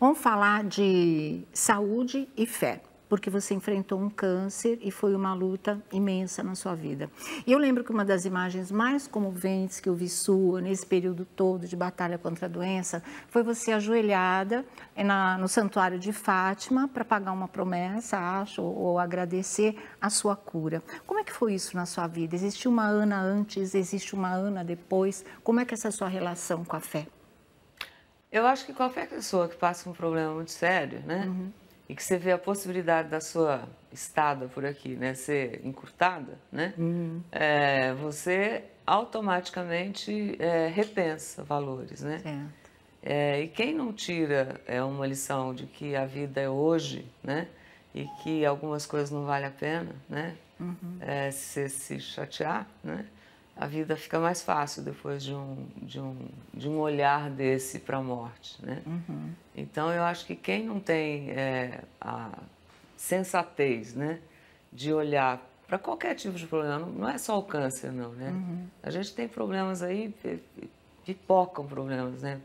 Vamos falar de saúde e fé porque você enfrentou um câncer e foi uma luta imensa na sua vida. E eu lembro que uma das imagens mais comoventes que eu vi sua nesse período todo de batalha contra a doença foi você ajoelhada eh, na, no santuário de Fátima para pagar uma promessa, acho, ou, ou agradecer a sua cura. Como é que foi isso na sua vida? Existe uma Ana antes, existe uma Ana depois? Como é que é essa sua relação com a fé? Eu acho que qualquer pessoa que passa um problema muito sério, né? Uhum. E que você vê a possibilidade da sua estada por aqui, né? Ser encurtada, né? Uhum. É, você automaticamente é, repensa valores, né? Certo. É, e quem não tira é uma lição de que a vida é hoje, né? E que algumas coisas não valem a pena, né? Uhum. É, se se chatear, né? a vida fica mais fácil depois de um, de um, de um olhar desse para a morte. Né? Uhum. Então, eu acho que quem não tem é, a sensatez né, de olhar para qualquer tipo de problema, não é só o câncer, não. Né? Uhum. A gente tem problemas aí, pipocam problemas, né?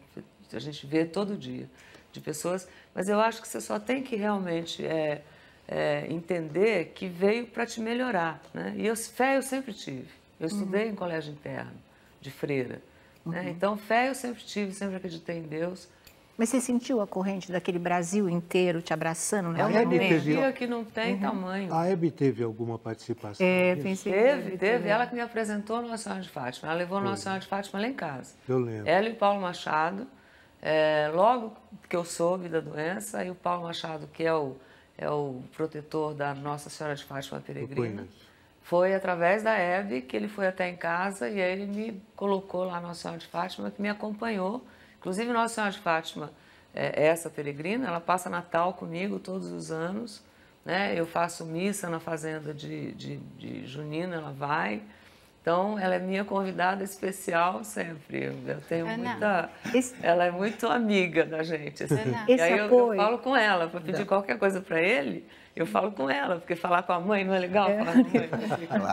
a gente vê todo dia de pessoas, mas eu acho que você só tem que realmente. É, é, entender que veio para te melhorar, né? E eu, fé eu sempre tive. Eu estudei uhum. em colégio interno, de freira. Né? Uhum. Né? Então, fé eu sempre tive, sempre acreditei em Deus. Mas você sentiu a corrente daquele Brasil inteiro te abraçando? Né? É uma energia que não tem uhum. tamanho. A Hebe teve alguma participação? É, pensei teve, teve, teve. Ela que me apresentou Nossa Senhora de Fátima. Ela levou Foi. Nossa Senhora de Fátima lá em casa. Eu lembro. Ela e o Paulo Machado. É, logo que eu soube da doença, e o Paulo Machado, que é o, é o protetor da Nossa Senhora de Fátima Peregrina. Eu foi através da Eve que ele foi até em casa e aí ele me colocou lá Nossa Senhora de Fátima, que me acompanhou. Inclusive, Nossa Senhora de Fátima, é, essa peregrina, ela passa Natal comigo todos os anos. Né? Eu faço missa na fazenda de, de, de Junina, ela vai. Então, ela é minha convidada especial sempre. Eu tenho Ana, muita. Esse... Ela é muito amiga da gente. Assim. Ana, e aí eu, apoio... eu, falo com ela para pedir qualquer coisa para ele. Eu falo com ela, porque falar com a mãe não é legal. É. Falar com a mãe. Né?